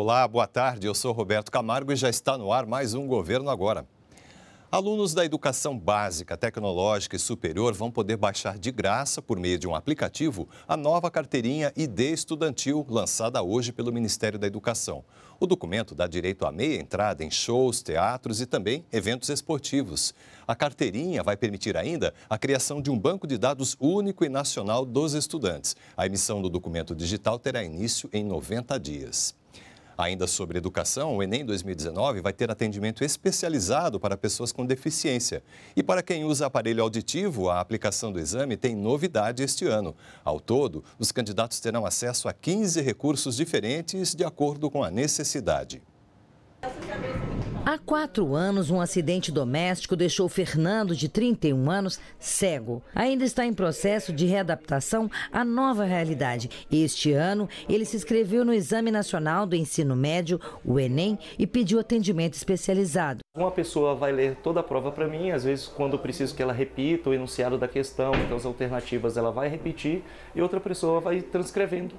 Olá, boa tarde. Eu sou Roberto Camargo e já está no ar mais um Governo Agora. Alunos da educação básica, tecnológica e superior vão poder baixar de graça, por meio de um aplicativo, a nova carteirinha ID estudantil lançada hoje pelo Ministério da Educação. O documento dá direito à meia entrada em shows, teatros e também eventos esportivos. A carteirinha vai permitir ainda a criação de um banco de dados único e nacional dos estudantes. A emissão do documento digital terá início em 90 dias. Ainda sobre educação, o Enem 2019 vai ter atendimento especializado para pessoas com deficiência. E para quem usa aparelho auditivo, a aplicação do exame tem novidade este ano. Ao todo, os candidatos terão acesso a 15 recursos diferentes de acordo com a necessidade. Há quatro anos, um acidente doméstico deixou Fernando, de 31 anos, cego. Ainda está em processo de readaptação à nova realidade. Este ano, ele se inscreveu no Exame Nacional do Ensino Médio, o Enem, e pediu atendimento especializado. Uma pessoa vai ler toda a prova para mim, às vezes quando preciso que ela repita o enunciado da questão, então as alternativas ela vai repetir, e outra pessoa vai transcrevendo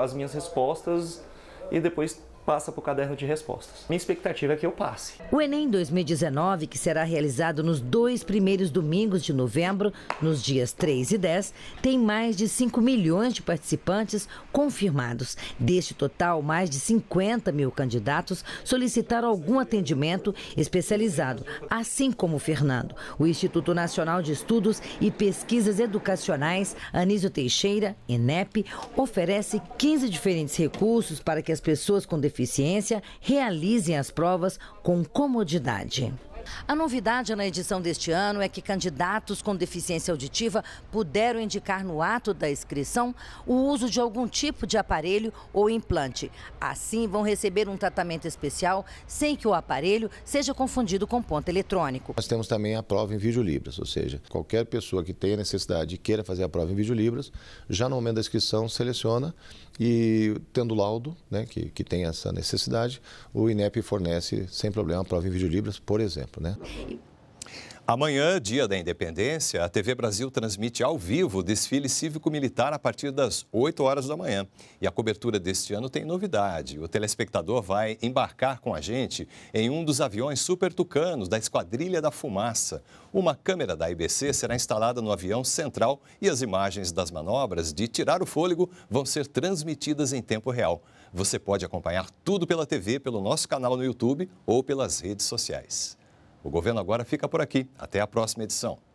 as minhas respostas e depois passa para o caderno de respostas. Minha expectativa é que eu passe. O Enem 2019, que será realizado nos dois primeiros domingos de novembro, nos dias 3 e 10, tem mais de 5 milhões de participantes confirmados. Deste total, mais de 50 mil candidatos solicitaram algum atendimento especializado, assim como o Fernando. O Instituto Nacional de Estudos e Pesquisas Educacionais Anísio Teixeira, INEP, oferece 15 diferentes recursos para que as pessoas com deficiência deficiência realizem as provas com comodidade. A novidade na edição deste ano é que candidatos com deficiência auditiva puderam indicar no ato da inscrição o uso de algum tipo de aparelho ou implante. Assim, vão receber um tratamento especial sem que o aparelho seja confundido com ponto eletrônico. Nós temos também a prova em libras, ou seja, qualquer pessoa que tenha necessidade e queira fazer a prova em libras, já no momento da inscrição seleciona e tendo laudo, né, que, que tem essa necessidade, o INEP fornece sem problema a prova em libras, por exemplo né? Amanhã, dia da independência, a TV Brasil transmite ao vivo o desfile cívico-militar a partir das 8 horas da manhã. E a cobertura deste ano tem novidade. O telespectador vai embarcar com a gente em um dos aviões super tucanos da Esquadrilha da Fumaça. Uma câmera da IBC será instalada no avião central e as imagens das manobras de tirar o fôlego vão ser transmitidas em tempo real. Você pode acompanhar tudo pela TV, pelo nosso canal no YouTube ou pelas redes sociais. O governo agora fica por aqui. Até a próxima edição.